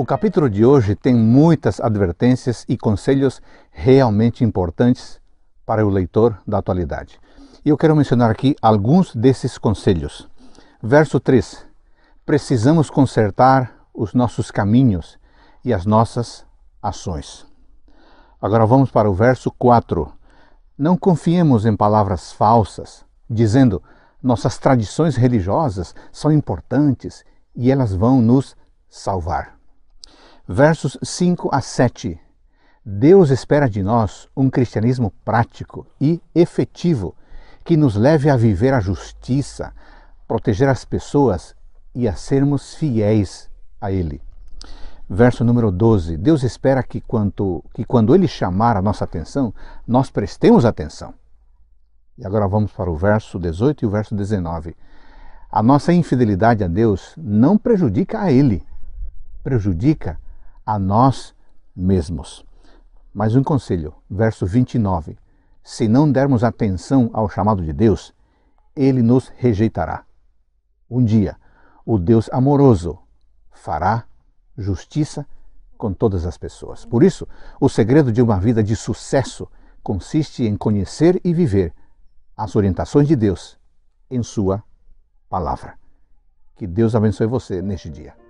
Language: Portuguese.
O capítulo de hoje tem muitas advertências e conselhos realmente importantes para o leitor da atualidade. E eu quero mencionar aqui alguns desses conselhos. Verso 3: Precisamos consertar os nossos caminhos e as nossas ações. Agora vamos para o verso 4. Não confiemos em palavras falsas, dizendo nossas tradições religiosas são importantes e elas vão nos salvar versos 5 a 7. Deus espera de nós um cristianismo prático e efetivo que nos leve a viver a justiça, proteger as pessoas e a sermos fiéis a Ele. Verso número 12. Deus espera que, quanto, que quando Ele chamar a nossa atenção, nós prestemos atenção. E agora vamos para o verso 18 e o verso 19. A nossa infidelidade a Deus não prejudica a Ele, prejudica a nós mesmos. Mais um conselho, verso 29. Se não dermos atenção ao chamado de Deus, ele nos rejeitará. Um dia, o Deus amoroso fará justiça com todas as pessoas. Por isso, o segredo de uma vida de sucesso consiste em conhecer e viver as orientações de Deus em Sua palavra. Que Deus abençoe você neste dia.